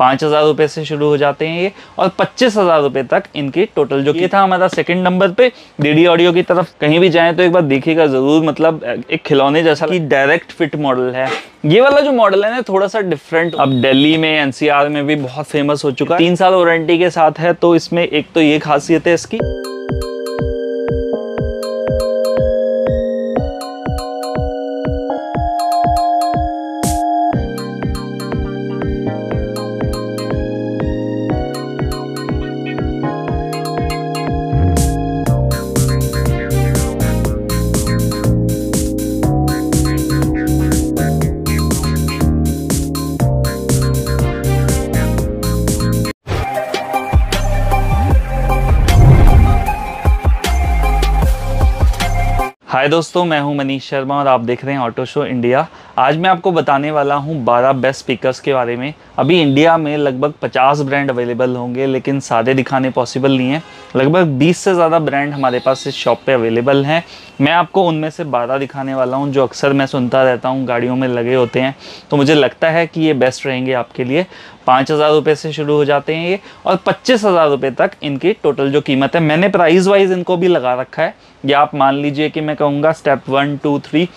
पाँच हज़ार रुपये से शुरू हो जाते हैं ये और पच्चीस हज़ार रुपये तक इनकी टोटल जो कि था हमारा सेकंड नंबर पे डीडी ऑडियो की तरफ कहीं भी जाएं तो एक बार देखिएगा ज़रूर मतलब एक खिलौने जैसा कि डायरेक्ट फिट मॉडल है ये वाला जो मॉडल है ना थोड़ा सा डिफरेंट अब दिल्ली में एनसीआर में भी बहुत फेमस हो चुका है तीन साल वारंटी के साथ है तो इसमें एक तो ये खासियत है इसकी हाय दोस्तों मैं हूं मनीष शर्मा और आप देख रहे हैं ऑटो शो इंडिया आज मैं आपको बताने वाला हूं 12 बेस्ट स्पीकर्स के बारे में अभी इंडिया में लगभग 50 ब्रांड अवेलेबल होंगे लेकिन सारे दिखाने पॉसिबल नहीं है लगभग 20 से ज़्यादा ब्रांड हमारे पास इस शॉप पे अवेलेबल हैं मैं आपको उनमें से 12 दिखाने वाला हूँ जो अक्सर मैं सुनता रहता हूँ गाड़ियों में लगे होते हैं तो मुझे लगता है कि ये बेस्ट रहेंगे आपके लिए पाँच हज़ार रुपये से शुरू हो जाते हैं ये और पच्चीस हज़ार रुपये तक इनकी टोटल जो कीमत है मैंने प्राइस वाइज इनको भी लगा रखा है या आप मान लीजिए कि मैं कहूँगा स्टेप वन टू थ्री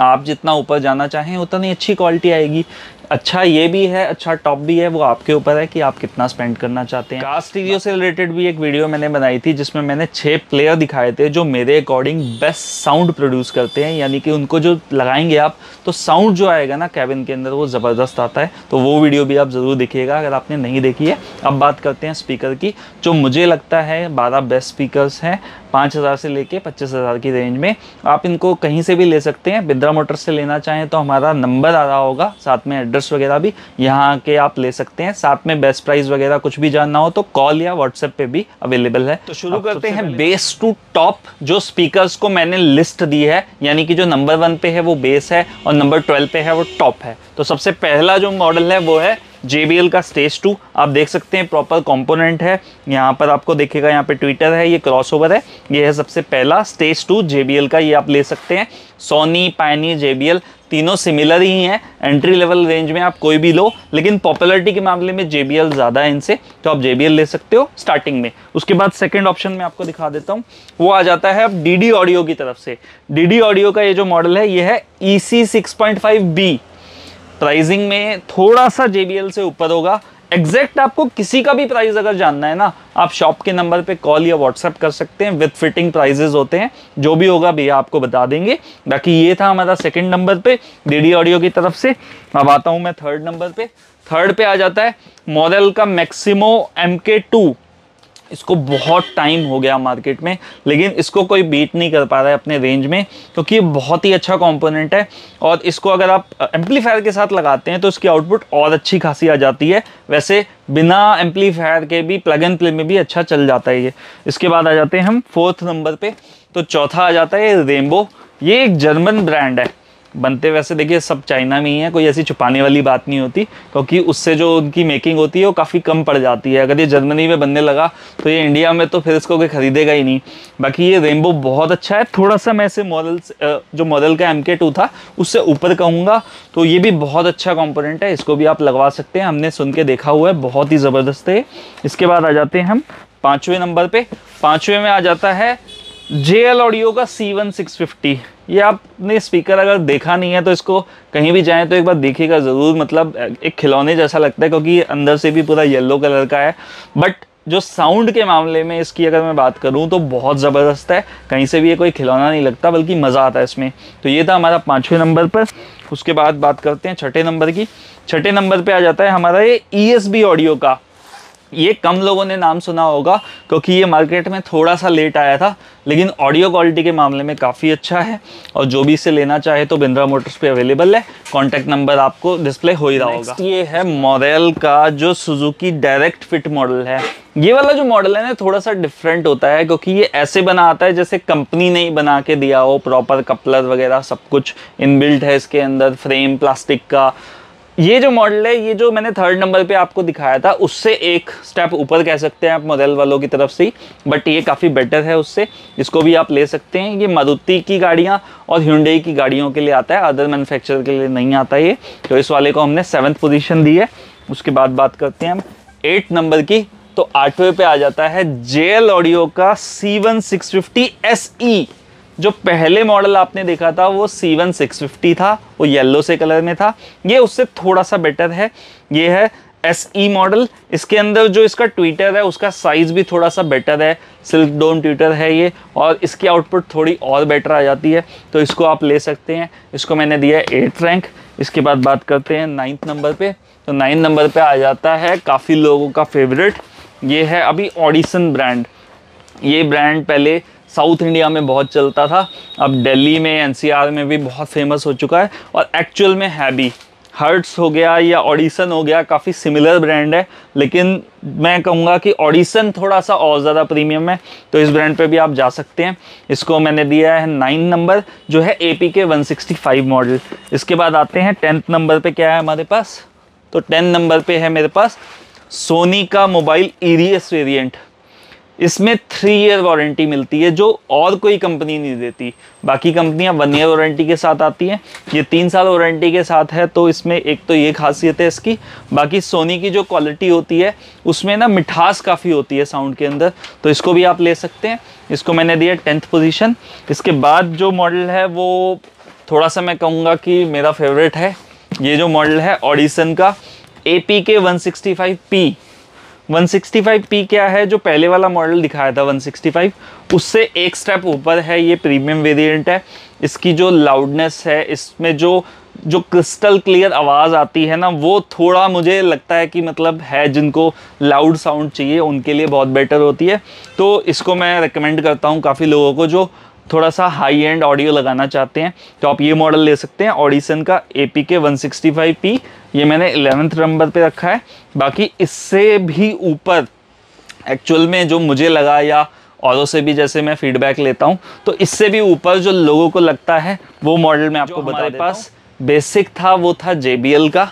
आप जितना ऊपर जाना चाहें उतनी अच्छी क्वालिटी आएगी अच्छा ये भी है अच्छा टॉप भी है वो आपके ऊपर है कि आप कितना स्पेंड करना चाहते हैं कास्ट टीवी से रिलेटेड भी एक वीडियो मैंने बनाई थी जिसमें मैंने छः प्लेयर दिखाए थे जो मेरे अकॉर्डिंग बेस्ट साउंड प्रोड्यूस करते हैं यानी कि उनको जो लगाएंगे आप तो साउंड जो आएगा ना कैबिन के अंदर वो ज़बरदस्त आता है तो वो वीडियो भी आप ज़रूर देखिएगा अगर आपने नहीं देखी है अब बात करते हैं स्पीकर की जो मुझे लगता है बारह बेस्ट स्पीकर हैं पाँच हज़ार से लेके पच्चीस हज़ार की रेंज में आप इनको कहीं से भी ले सकते हैं बिंद्रा मोटर से लेना चाहें तो हमारा नंबर आ रहा होगा साथ में एड्रेस वगैरह भी यहाँ आके आप ले सकते हैं साथ में बेस्ट प्राइस वगैरह कुछ भी जानना हो तो कॉल या व्हाट्सएप पे भी अवेलेबल है तो शुरू करते हैं बेस टू टॉप जो स्पीकर्स को मैंने लिस्ट दी है यानी कि जो नंबर वन पे है वो बेस है और नंबर ट्वेल्व पे है वो टॉप है तो सबसे पहला जो मॉडल है वो है जे का स्टेज टू आप देख सकते हैं प्रॉपर कॉम्पोनेंट है यहाँ पर आपको देखेगा यहाँ पे ट्विटर है ये क्रॉस ओवर है ये है सबसे पहला स्टेज टू जे का ये आप ले सकते हैं सोनी पैनी जे तीनों सिमिलर ही हैं एंट्री लेवल रेंज में आप कोई भी लो लेकिन पॉपुलरिटी के मामले में जे ज़्यादा है इनसे तो आप जे ले सकते हो स्टार्टिंग में उसके बाद सेकेंड ऑप्शन में आपको दिखा देता हूँ वो आ जाता है अब डी ऑडियो की तरफ से डी ऑडियो का ये जो मॉडल है ये है E C six point five B pricing में थोड़ा सा जे से ऊपर होगा एग्जैक्ट आपको किसी का भी प्राइस अगर जानना है ना आप शॉप के नंबर पे कॉल या व्हाट्सएप कर सकते हैं विथ फिटिंग प्राइजेज होते हैं जो भी होगा भैया आपको बता देंगे बाकी ये था हमारा सेकंड नंबर पे डीडी ऑडियो की तरफ से अब आता हूँ मैं थर्ड नंबर पे थर्ड पे आ जाता है मॉडल का मैक्सिमो एम के टू इसको बहुत टाइम हो गया मार्केट में लेकिन इसको कोई बीट नहीं कर पा रहा है अपने रेंज में क्योंकि ये बहुत ही अच्छा कॉम्पोनेंट है और इसको अगर आप एम्पलीफायर के साथ लगाते हैं तो इसकी आउटपुट और अच्छी खासी आ जाती है वैसे बिना एम्पलीफायर के भी प्लग एंड प्ले में भी अच्छा चल जाता है ये इसके बाद आ जाते हैं हम फोर्थ नंबर पर तो चौथा आ जाता है रेमबो ये एक जर्मन ब्रांड है बनते वैसे देखिए सब चाइना में ही है कोई ऐसी छुपाने वाली बात नहीं होती क्योंकि उससे जो उनकी मेकिंग होती है वो काफ़ी कम पड़ जाती है अगर ये जर्मनी में बनने लगा तो ये इंडिया में तो फिर इसको कोई ख़रीदेगा ही नहीं बाकी ये रेनबो बहुत अच्छा है थोड़ा सा मैं इसे मॉडल जो मॉडल का एम था उससे ऊपर कहूँगा तो ये भी बहुत अच्छा कॉम्पोनेंट है इसको भी आप लगवा सकते हैं हमने सुन के देखा हुआ है बहुत ही ज़बरदस्त है इसके बाद आ जाते हैं हम पाँचवें नंबर पर पाँचवें में आ जाता है जे एल ऑडियो का सी वन सिक्स फिफ्टी ये आपने स्पीकर अगर देखा नहीं है तो इसको कहीं भी जाएँ तो एक बार देखिएगा ज़रूर मतलब एक खिलौने जैसा लगता है क्योंकि ये अंदर से भी पूरा येलो कलर का है बट जो साउंड के मामले में इसकी अगर मैं बात करूं तो बहुत ज़बरदस्त है कहीं से भी ये कोई खिलौना नहीं लगता बल्कि मज़ा आता है इसमें तो ये था हमारा पाँचवें नंबर पर उसके बाद बात करते हैं छठे नंबर की छठे नंबर पर आ जाता है हमारा ये ई e ऑडियो का ये कम लोगों ने नाम सुना होगा क्योंकि ये मार्केट में थोड़ा सा लेट आया था लेकिन ऑडियो क्वालिटी के मामले में काफ़ी अच्छा है और जो भी इसे लेना चाहे तो बिंद्रा मोटर्स पे अवेलेबल है कॉन्टैक्ट नंबर आपको डिस्प्ले हो ही रहा होगा ये है मॉडल का जो सुजुकी डायरेक्ट फिट मॉडल है ये वाला जो मॉडल है ना थोड़ा सा डिफरेंट होता है क्योंकि ये ऐसे बना आता है जैसे कंपनी ने ही बना के दिया हो प्रॉपर कपलर वगैरह सब कुछ इनबिल्ट है इसके अंदर फ्रेम प्लास्टिक का ये जो मॉडल है ये जो मैंने थर्ड नंबर पे आपको दिखाया था उससे एक स्टेप ऊपर कह सकते हैं आप मॉडल वालों की तरफ से बट ये काफ़ी बेटर है उससे इसको भी आप ले सकते हैं ये मारुति की गाड़ियाँ और ह्यूडे की गाड़ियों के लिए आता है अदर मैनुफेक्चर के लिए नहीं आता ये तो इस वाले को हमने सेवन्थ पोजिशन दी है उसके बाद बात करते हैं हम एट नंबर की तो आठवें पे आ जाता है जे ऑडियो का C one six fifty S E जो पहले मॉडल आपने देखा था वो सी वन सिक्स फिफ्टी था वो येलो से कलर में था ये उससे थोड़ा सा बेटर है ये है एस ई मॉडल इसके अंदर जो इसका ट्विटर है उसका साइज़ भी थोड़ा सा बेटर है सिल्क डोम ट्विटर है ये और इसकी आउटपुट थोड़ी और बेटर आ जाती है तो इसको आप ले सकते हैं इसको मैंने दिया है एट रैंक इसके बाद बात करते हैं नाइन्थ नंबर पे तो नाइन्थ नंबर पे आ जाता है काफ़ी लोगों का फेवरेट ये है अभी ऑडिसन ब्रांड ये ब्रांड पहले साउथ इंडिया में बहुत चलता था अब दिल्ली में एनसीआर में भी बहुत फेमस हो चुका है और एक्चुअल में है भी हर्ट्स हो गया या ऑडिसन हो गया काफ़ी सिमिलर ब्रांड है लेकिन मैं कहूँगा कि ऑडिसन थोड़ा सा और ज़्यादा प्रीमियम है तो इस ब्रांड पे भी आप जा सकते हैं इसको मैंने दिया है नाइन नंबर जो है A P K one sixty five model इसके बाद आते हैं टेंथ नंबर पे क्या है हमारे पास तो टेंथ नंबर पे है मेरे पास सोनी का मोबाइल ईरियस वेरियंट इसमें थ्री ईयर वारंटी मिलती है जो और कोई कंपनी नहीं देती बाकी कंपनियां वन ईयर वारंटी के साथ आती हैं ये तीन साल वारंटी के साथ है तो इसमें एक तो ये खासियत है इसकी बाकी सोनी की जो क्वालिटी होती है उसमें ना मिठास काफ़ी होती है साउंड के अंदर तो इसको भी आप ले सकते हैं इसको मैंने दिया टेंथ पोजिशन इसके बाद जो मॉडल है वो थोड़ा सा मैं कहूँगा कि मेरा फेवरेट है ये जो मॉडल है ऑडिसन का A P K one sixty five P 165p क्या है जो पहले वाला मॉडल दिखाया था 165 उससे एक स्टेप ऊपर है ये प्रीमियम वेरिएंट है इसकी जो लाउडनेस है इसमें जो जो क्रिस्टल क्लियर आवाज़ आती है ना वो थोड़ा मुझे लगता है कि मतलब है जिनको लाउड साउंड चाहिए उनके लिए बहुत बेटर होती है तो इसको मैं रिकमेंड करता हूँ काफ़ी लोगों को जो थोड़ा सा हाई एंड ऑडियो लगाना चाहते हैं तो आप ये मॉडल ले सकते हैं ऑडिसन का A P K one sixty five P ये मैंने एलेवेंथ नंबर पे रखा है बाकी इससे भी ऊपर एक्चुअल में जो मुझे लगा या औरों से भी जैसे मैं फीडबैक लेता हूँ तो इससे भी ऊपर जो लोगों को लगता है वो मॉडल मैं आपको बता पास बेसिक था वो था जे का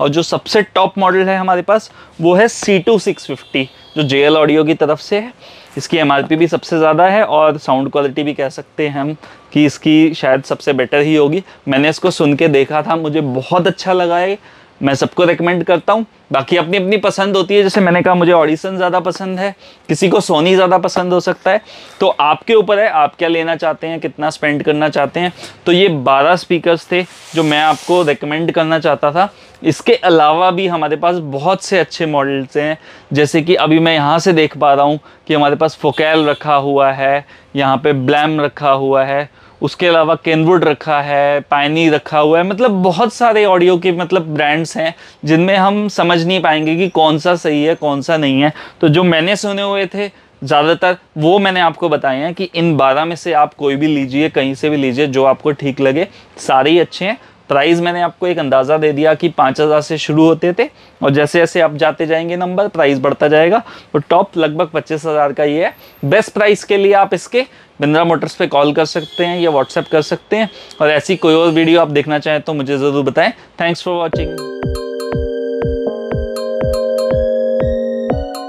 और जो सबसे टॉप मॉडल है हमारे पास वो है सी टू सिक्स फिफ्टी जो जे एल ऑडियो की तरफ से है इसकी एम भी सबसे ज़्यादा है और साउंड क्वालिटी भी कह सकते हैं हम कि इसकी शायद सबसे बेटर ही होगी मैंने इसको सुन के देखा था मुझे बहुत अच्छा लगा है मैं सबको रिकमेंड करता हूँ बाकी अपनी अपनी पसंद होती है जैसे मैंने कहा मुझे ऑडिसन ज़्यादा पसंद है किसी को सोनी ज़्यादा पसंद हो सकता है तो आपके ऊपर है आप क्या लेना चाहते हैं कितना स्पेंड करना चाहते हैं तो ये 12 स्पीकर्स थे जो मैं आपको रिकमेंड करना चाहता था इसके अलावा भी हमारे पास बहुत से अच्छे मॉडल्स हैं जैसे कि अभी मैं यहाँ से देख पा रहा हूँ कि हमारे पास फोकैल रखा हुआ है यहाँ पर ब्लैम रखा हुआ है उसके अलावा केनवुड रखा है पाइनी रखा हुआ है मतलब बहुत सारे ऑडियो के मतलब ब्रांड्स हैं जिनमें हम समझ नहीं पाएंगे कि कौन सा सही है कौन सा नहीं है तो जो मैंने सुने हुए थे ज़्यादातर वो मैंने आपको बताए हैं कि इन बारह में से आप कोई भी लीजिए कहीं से भी लीजिए जो आपको ठीक लगे सारे ही अच्छे हैं प्राइस मैंने आपको एक अंदाज़ा दे दिया कि पाँच हज़ार से शुरू होते थे और जैसे जैसे आप जाते जाएंगे नंबर प्राइस बढ़ता जाएगा तो टॉप लगभग पच्चीस हज़ार का ये है बेस्ट प्राइस के लिए आप इसके बिंद्रा मोटर्स पे कॉल कर सकते हैं या व्हाट्सएप कर सकते हैं और ऐसी कोई और वीडियो आप देखना चाहें तो मुझे ज़रूर बताएं थैंक्स फॉर वॉचिंग